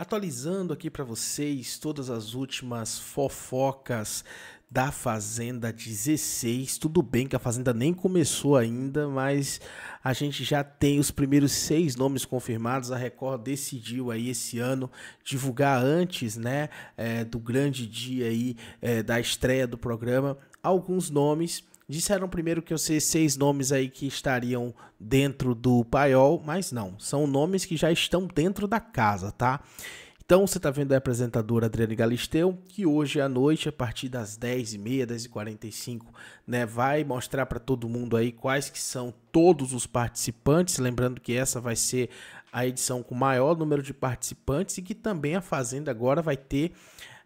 atualizando aqui para vocês todas as últimas fofocas da Fazenda 16. Tudo bem que a Fazenda nem começou ainda, mas a gente já tem os primeiros seis nomes confirmados. A Record decidiu aí esse ano divulgar antes, né, é, do grande dia aí é, da estreia do programa, alguns nomes Disseram primeiro que eu sei seis nomes aí que estariam dentro do paiol, mas não, são nomes que já estão dentro da casa, tá? Então você está vendo a apresentadora Adriane Galisteu, que hoje à noite, a partir das 10h30, 10h45, né, vai mostrar para todo mundo aí quais que são todos os participantes. Lembrando que essa vai ser a edição com maior número de participantes e que também a Fazenda agora vai ter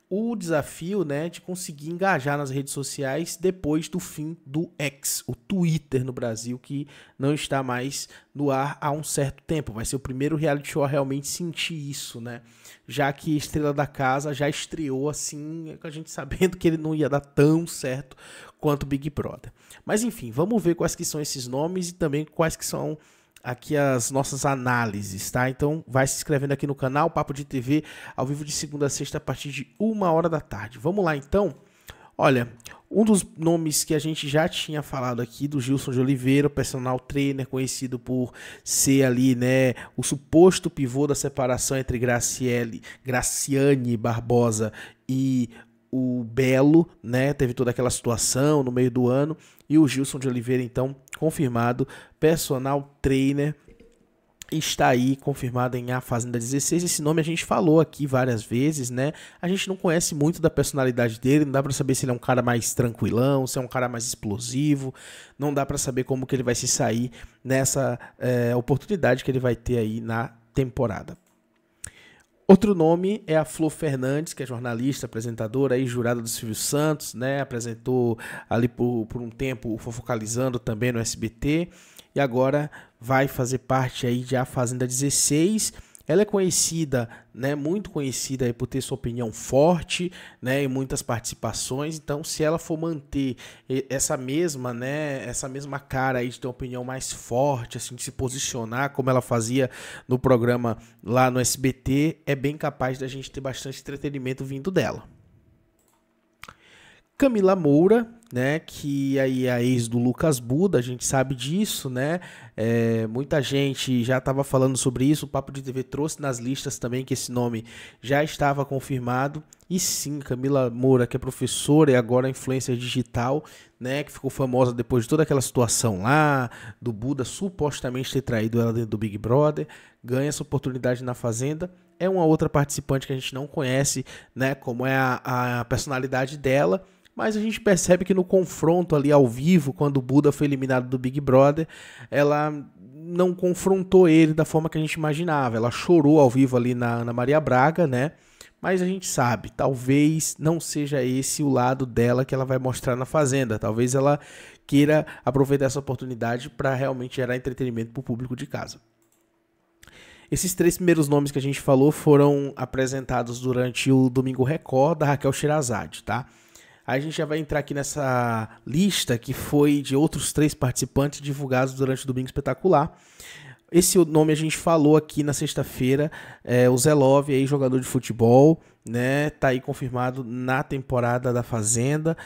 o desafio né, de conseguir engajar nas redes sociais depois do fim do X, o Twitter no Brasil, que não está mais no ar há um certo tempo. Vai ser o primeiro reality show a realmente sentir isso, né? Já que Estrela da Casa já estreou assim, com a gente sabendo que ele não ia dar tão certo quanto Big Brother. Mas enfim, vamos ver quais que são esses nomes e também quais que são aqui as nossas análises, tá? Então vai se inscrevendo aqui no canal Papo de TV, ao vivo de segunda a sexta a partir de uma hora da tarde. Vamos lá então. Olha, um dos nomes que a gente já tinha falado aqui do Gilson de Oliveira, personal trainer conhecido por ser ali, né, o suposto pivô da separação entre Graciele, Graciane Barbosa e o Belo, né? Teve toda aquela situação no meio do ano. E o Gilson de Oliveira, então, confirmado, personal trainer está aí confirmado em A Fazenda 16. Esse nome a gente falou aqui várias vezes, né? A gente não conhece muito da personalidade dele, não dá para saber se ele é um cara mais tranquilão, se é um cara mais explosivo, não dá para saber como que ele vai se sair nessa é, oportunidade que ele vai ter aí na temporada. Outro nome é a Flor Fernandes, que é jornalista, apresentadora e jurada do Silvio Santos, né? Apresentou ali por, por um tempo o Fofocalizando também no SBT e agora vai fazer parte aí de A Fazenda 16 ela é conhecida, né, muito conhecida por ter sua opinião forte, né, e muitas participações. Então, se ela for manter essa mesma, né, essa mesma cara aí de ter uma opinião mais forte, assim, de se posicionar como ela fazia no programa lá no SBT, é bem capaz da gente ter bastante entretenimento vindo dela. Camila Moura né? Que aí a ex do Lucas Buda, a gente sabe disso, né? É, muita gente já estava falando sobre isso. O Papo de TV trouxe nas listas também que esse nome já estava confirmado. E sim, Camila Moura, que é professora e agora influencer digital, né? Que ficou famosa depois de toda aquela situação lá, do Buda supostamente ter traído ela dentro do Big Brother, ganha essa oportunidade na Fazenda é uma outra participante que a gente não conhece, né? Como é a, a personalidade dela mas a gente percebe que no confronto ali ao vivo, quando o Buda foi eliminado do Big Brother, ela não confrontou ele da forma que a gente imaginava. Ela chorou ao vivo ali na Ana Maria Braga, né? Mas a gente sabe, talvez não seja esse o lado dela que ela vai mostrar na Fazenda. Talvez ela queira aproveitar essa oportunidade para realmente gerar entretenimento para o público de casa. Esses três primeiros nomes que a gente falou foram apresentados durante o Domingo Record da Raquel Shirazade, tá? a gente já vai entrar aqui nessa lista que foi de outros três participantes divulgados durante o Domingo Espetacular. Esse nome a gente falou aqui na sexta-feira, é, o Zé Love, aí, jogador de futebol, né? Tá aí confirmado na temporada da Fazenda.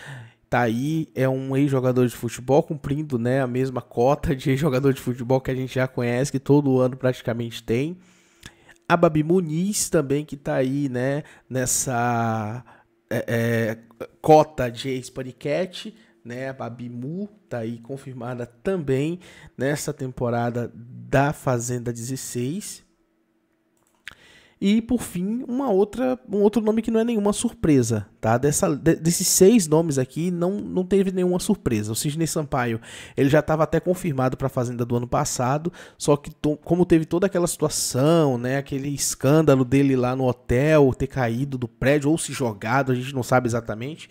Tá aí, é um ex-jogador de futebol, cumprindo né, a mesma cota de jogador de futebol que a gente já conhece, que todo ano praticamente tem. A Babi Muniz também, que tá aí, né, nessa é, é, cota de ex né? A Babimu tá aí confirmada também nessa temporada da Fazenda 16. E por fim, uma outra, um outro nome que não é nenhuma surpresa, tá? Dessa, de, desses seis nomes aqui, não, não teve nenhuma surpresa. O Sidney Sampaio, ele já estava até confirmado para a Fazenda do ano passado, só que to, como teve toda aquela situação, né, aquele escândalo dele lá no hotel, ter caído do prédio ou se jogado, a gente não sabe exatamente,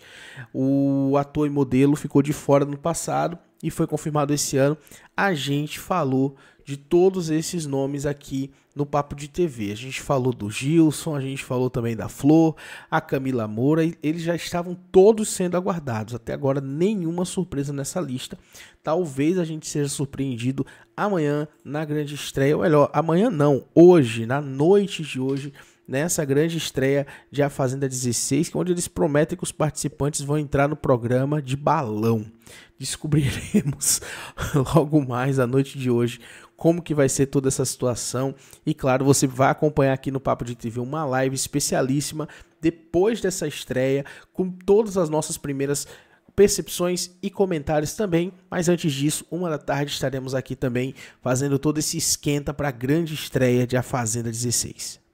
o ator e modelo ficou de fora no passado e foi confirmado esse ano, a gente falou de todos esses nomes aqui no Papo de TV. A gente falou do Gilson, a gente falou também da Flor, a Camila Moura, eles já estavam todos sendo aguardados. Até agora, nenhuma surpresa nessa lista. Talvez a gente seja surpreendido amanhã na grande estreia, ou melhor, amanhã não, hoje, na noite de hoje, nessa grande estreia de A Fazenda 16, é onde eles prometem que os participantes vão entrar no programa de balão. Descobriremos logo mais à noite de hoje como que vai ser toda essa situação e claro, você vai acompanhar aqui no Papo de TV uma live especialíssima depois dessa estreia com todas as nossas primeiras percepções e comentários também. Mas antes disso, uma da tarde estaremos aqui também fazendo todo esse esquenta para a grande estreia de A Fazenda 16.